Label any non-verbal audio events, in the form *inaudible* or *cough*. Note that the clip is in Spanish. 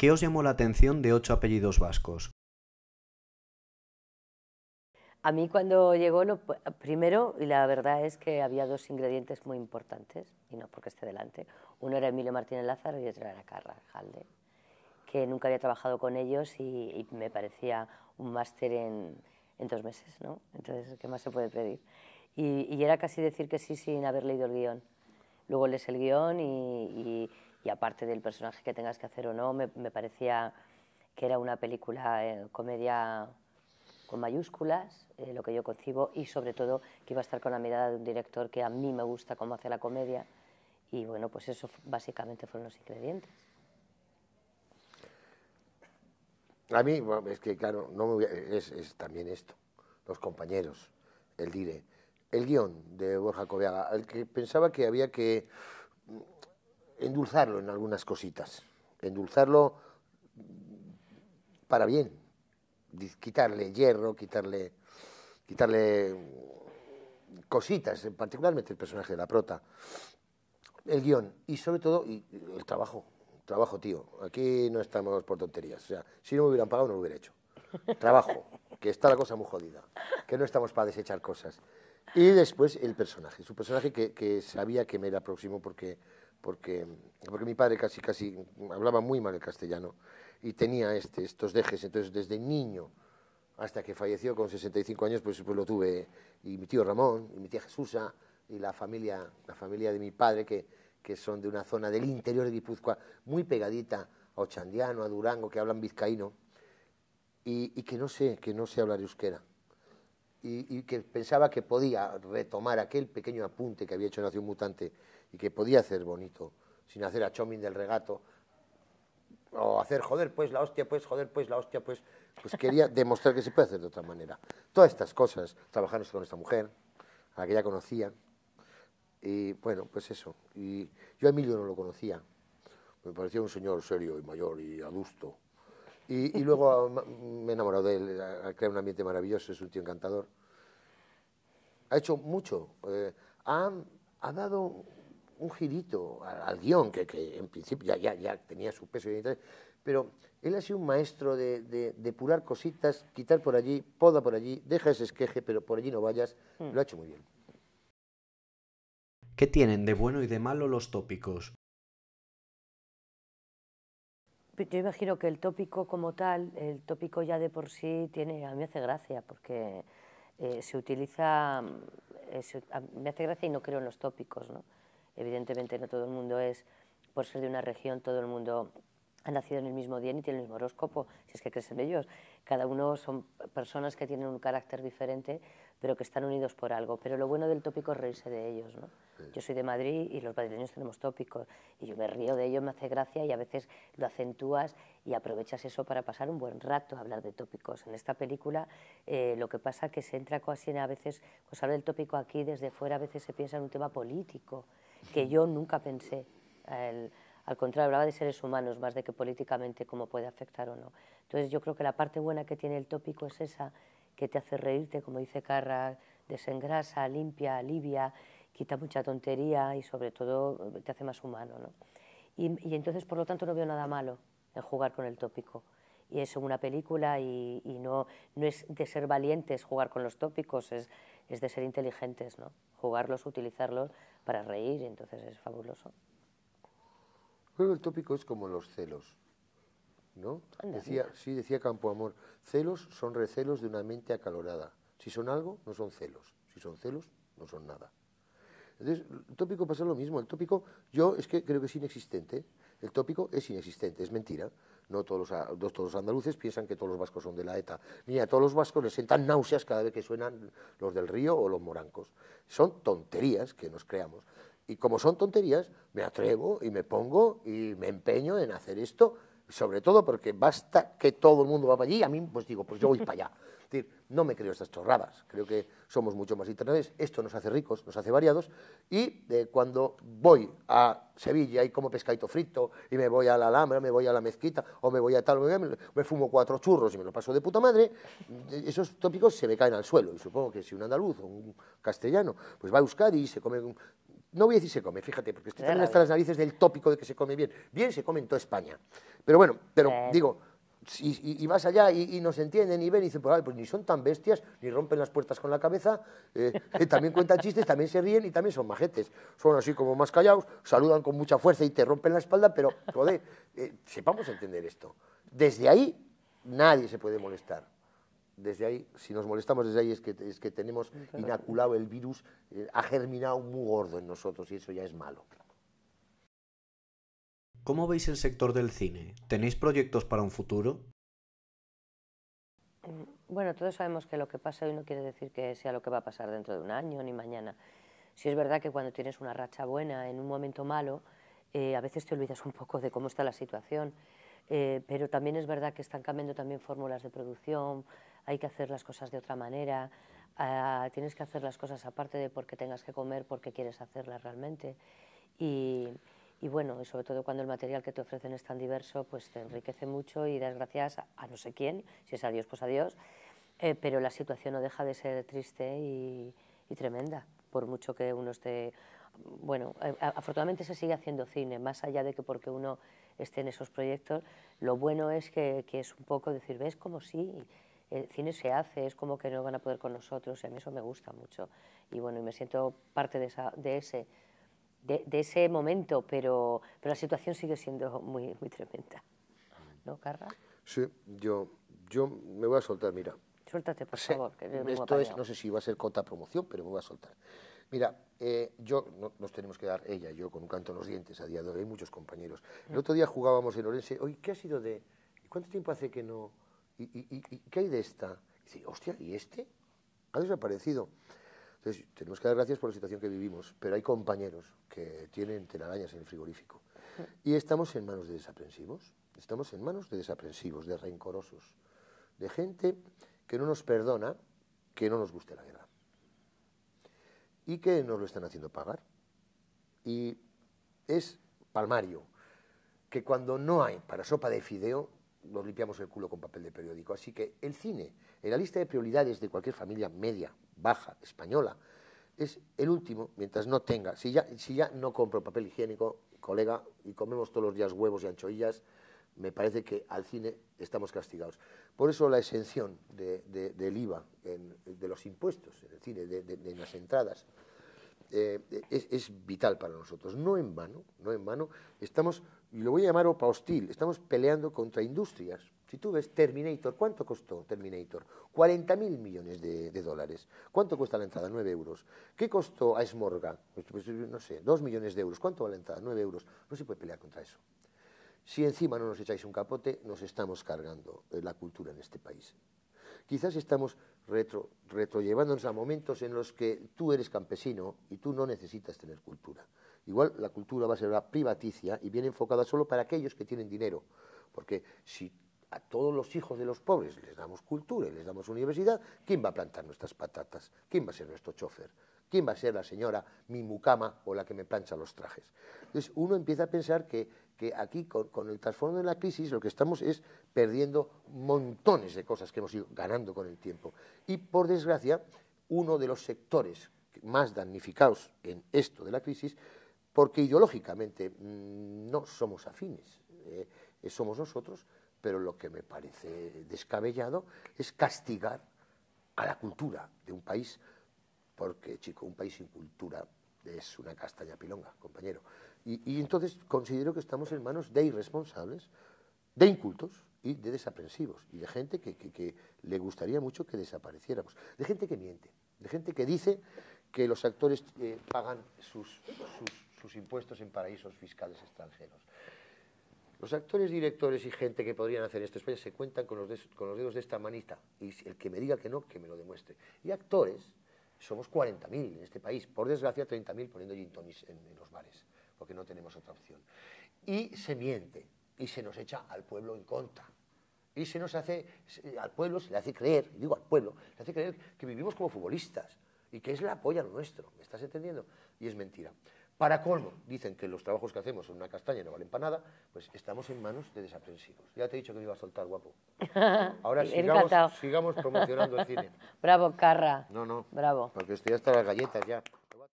¿Qué os llamó la atención de ocho apellidos vascos? A mí cuando llegó, primero, y la verdad es que había dos ingredientes muy importantes, y no porque esté delante, uno era Emilio Martínez Lázaro y otro era Carrajalde, que nunca había trabajado con ellos y, me parecía un máster en, dos meses, ¿no? Entonces, ¿qué más se puede pedir? Y, era casi decir que sí sin haber leído el guión. Luego lees el guión y y aparte del personaje que tengas que hacer o no, me, parecía que era una película eh, comedia con mayúsculas, eh, lo que yo concibo, y sobre todo que iba a estar con la mirada de un director que a mí me gusta cómo hace la comedia, y bueno, pues eso básicamente fueron los ingredientes. A mí, es que claro, no es, también esto, los compañeros, el dire, el guión de Borja Coveaga, el que pensaba que había que endulzarlo en algunas cositas, endulzarlo para bien, quitarle hierro, quitarle, quitarle cositas, particularmente el personaje de la prota, el guión y sobre todo el trabajo, trabajo tío, aquí no estamos por tonterías, o sea, si no me hubieran pagado no lo hubiera hecho, trabajo, que está la cosa muy jodida, que no estamos para desechar cosas. Y después el personaje, su personaje que sabía que me era próximo porque porque, porque mi padre casi, casi hablaba muy mal el castellano y tenía este, estos dejes, entonces desde niño hasta que falleció con 65 años, pues, pues lo tuve, y mi tío Ramón, y mi tía Jesús y la familia, la familia de mi padre, que, son de una zona del interior de Guipúzcoa, muy pegadita a Ochandiano, a Durango, que hablan vizcaíno, y, y que, no sé, que no sé hablar euskera y, que pensaba que podía retomar aquel pequeño apunte que había hecho en Nación Mutante y que podía hacer bonito, sin hacer a Chomin del regato, o hacer joder pues la hostia pues, joder pues la hostia pues, pues quería *laughs* demostrar que se puede hacer de otra manera. Todas estas cosas, trabajar con esta mujer, a la que ya conocía, y bueno, pues eso. Y yo a Emilio no lo conocía, me parecía un señor serio y mayor y adusto. Y, *laughs* luego ah, me he enamorado de él, eh, ha creado un ambiente maravilloso, es un tío encantador. Ha hecho mucho, eh, ha, ha, dado un girito al, guión, que, que, en principio ya, ya, ya tenía su peso y interés, pero él ha sido un maestro de, de, purar cositas, quitar por allí, poda por allí, deja ese esqueje, pero por allí no vayas, hmm. lo ha hecho muy bien. ¿Qué tienen de bueno y de malo los tópicos? yo imagino que el tópico como tal, el tópico ya de por sí tiene, a mí me hace gracia porque eh, se utiliza, mm, me hace gracia y no creo en los tópicos, ¿no? Evidentemente no todo el mundo es, por ser de una región, todo el mundo ha nacido en el mismo día y tiene el mismo horóscopo, si es que crees ellos. Cada uno son personas que tienen un carácter diferente, pero que están unidos por algo. Pero lo bueno del tópico es reírse de ellos, Yo soy de Madrid y los madrileños tenemos tópicos y yo me río de ellos, me hace gracia y a veces lo acentúas y aprovechas eso para pasar un buen rato a hablar de tópicos. En esta película eh, lo que pasa es que se entra casi a veces, pues habla del tópico aquí desde fuera, a veces se piensa en un tema político que yo nunca pensé. El, al contrario, hablaba de seres humanos más de que políticamente cómo puede afectar o no. Entonces yo creo que la parte buena que tiene el tópico es esa, que te hace reírte, como dice Carra, desengrasa, limpia, alivia, quita mucha tontería y sobre todo te hace más humano. Y, entonces, por lo tanto, no veo nada malo en jugar con el tópico. Y es una película y, no, no es de ser valientes jugar con los tópicos, es, es de ser inteligentes, ¿no? Jugarlos, utilizarlos para reír, entonces es fabuloso creo que el tópico es como los celos. ¿no? decía, sí, decía Campoamor, celos son recelos de una mente acalorada. Si son algo, no son celos. Si son celos, no son nada. Entonces, el tópico pasa lo mismo. El tópico, yo es que creo que es inexistente. El tópico es inexistente, es mentira. No todos los, andaluces piensan que todos los vascos son de la ETA, ni a todos los vascos les sentan náuseas cada vez que suenan los del río o los morancos. Son tonterías que nos creamos. Y como son tonterías, me atrevo y me pongo y me empeño en hacer esto, sobre todo porque basta que todo el mundo va para allí, y a mí pues digo, pues yo voy para allá. decir, no me creo estas chorradas, creo que somos mucho más internacionales, esto nos hace ricos, nos hace variados, y eh, cuando voy a Sevilla y como pescadito frito, y me voy a la Alhambra, me voy a la mezquita, o me voy a tal, me, fumo cuatro churros y me lo paso de puta madre, esos tópicos se me caen al suelo, y supongo que si un andaluz o un castellano, pues va a buscar y se come no voy a decir se come, fíjate, porque están también hasta las narices del tópico de que se come bien. Bien se come en toda España. Pero bueno, pero digo, y, más vas allá y, nos entienden y ven y dicen, pues, pues, ni son tan bestias, ni rompen las puertas con la cabeza, eh, *laughs* también cuentan chistes, también se ríen y también son majetes. Son así como más callados, saludan con mucha fuerza y te rompen la espalda, pero joder, eh, sepamos entender esto. Desde ahí nadie se puede molestar desde ahí, si nos molestamos desde ahí, es que, es que tenemos inaculado el virus, eh, ha germinado muy gordo en nosotros y eso ya es malo. ¿Cómo veis el sector del cine? ¿Tenéis proyectos para un futuro? Mm, bueno, todos sabemos que lo que pasa hoy no quiere decir que sea lo que va a pasar dentro de un año ni mañana. Si es verdad que cuando tienes una racha buena en un momento malo, eh, a veces te olvidas un poco de cómo está la situación. Eh, pero también es verdad que están cambiando también fórmulas de producción, hay que hacer las cosas de otra manera, ah, tienes que hacer las cosas aparte de porque tengas que comer, porque quieres hacerlas realmente. Y, bueno, y sobre todo cuando el material que te ofrecen es tan diverso, pues te enriquece mucho y das gracias a, no sé quién, si es a Dios, pues a Dios, eh, pero la situación no deja de ser triste y, tremenda, por mucho que uno esté... Bueno, afortunadamente se sigue haciendo cine, más allá de que porque uno esté en esos proyectos, lo bueno es que, es un poco decir, ves como sí, el cine se hace, es como que no van a poder con nosotros, y a mí eso me gusta mucho. Y bueno, y me siento parte de, ese. De, ese momento, pero, la situación sigue siendo muy, muy tremenda. ¿No, Carra? Sí, yo, yo me voy a soltar, mira. Suéltate, por favor. esto es, no sé si va a ser cota promoción, pero me voy a soltar. Mira, eh, yo nos tenemos que dar, ella yo, con un canto en los dientes a día de hoy, hay muchos compañeros. El mm. otro día jugábamos en Orense, hoy, ¿qué ha sido de...? ¿Cuánto tiempo hace que no...? ¿y, qué hay de esta? Y hostia, ¿y este? Ha desaparecido. Entonces, tenemos que dar gracias por la situación que vivimos, pero hay compañeros que tienen telarañas en el frigorífico. Y estamos en manos de desaprensivos, estamos en manos de desaprensivos, de rencorosos, de gente que no nos perdona que no nos guste la guerra y que nos lo están haciendo pagar. Y es palmario que cuando no hay para sopa de fideo, nos limpiamos el culo con papel de periódico. Así que el cine, en la lista de prioridades de cualquier familia media, baja, española, es el último mientras no tenga. Si ya, no compro papel higiénico, colega, y comemos todos los días huevos y anchoillas, me parece que al cine estamos castigados. Por eso la exención del IVA, de los impuestos en el cine, de, las entradas, eh, es, vital para nosotros. No en vano, no en vano, estamos y lo voy a llamar OPA hostil, estamos peleando contra industrias. Si tú ves Terminator, ¿cuánto costó Terminator? 40.000 millones de, dólares. ¿Cuánto cuesta la entrada? 9 euros. ¿Qué costó a Smorga? Pues, pues, no sé, 2 millones de euros. ¿Cuánto vale la entrada? 9 euros. No se puede pelear contra eso. Si encima no nos echáis un capote, nos estamos cargando eh, la cultura en este país. Quizás estamos retro, retrollevándonos a momentos en los que tú eres campesino y tú no necesitas tener cultura. Igual la cultura va a ser la privaticia y viene enfocada solo para aquellos que tienen dinero. Porque si a todos los hijos de los pobres les damos cultura y les damos universidad, ¿quién va a plantar nuestras patatas? ¿Quién va a ser nuestro chofer? ¿Quién va a ser la señora mi mucama o la que me plancha los trajes? Entonces uno empieza a pensar que que aquí con, el trasfondo de la crisis lo que estamos es perdiendo montones de cosas que hemos ido ganando con el tiempo. Y por desgracia, uno de los sectores más damnificados en esto de la crisis, porque ideológicamente mm, no somos afines, eh, eh, somos nosotros, pero lo que me parece descabellado es castigar a la cultura de un país, porque, chico, un país sin cultura es una castaña pilonga, compañero. Y, entonces considero que estamos en manos de irresponsables, de incultos y de desaprensivos, y de gente que, le gustaría mucho que desapareciéramos, de gente que miente, de gente que dice que los actores eh, pagan sus, impuestos en paraísos fiscales extranjeros. Los actores, directores y gente que podrían hacer esto en se cuentan con los, dedos de esta manita. Y el que me diga que no, que me lo demuestre. Y actores, somos 40.000 en este país. Por desgracia, 30.000 poniendo gin en los bares porque no tenemos otra opción. Y se miente y se nos echa al pueblo en contra. Y se nos hace, al pueblo se le hace creer, digo al pueblo, se le hace creer que vivimos como futbolistas y que es la polla nuestro, ¿me estás entendiendo? Y es mentira. Para colmo, dicen que los trabajos que hacemos son una castaña no valen para nada, pues estamos en manos de desaprensivos. Ya te he dicho que me iba a soltar, guapo. *laughs* Ahora sigamos, sigamos promocionando el cine. *laughs* Bravo, Carra. No, no. Bravo. Porque estoy hasta las galletas ya.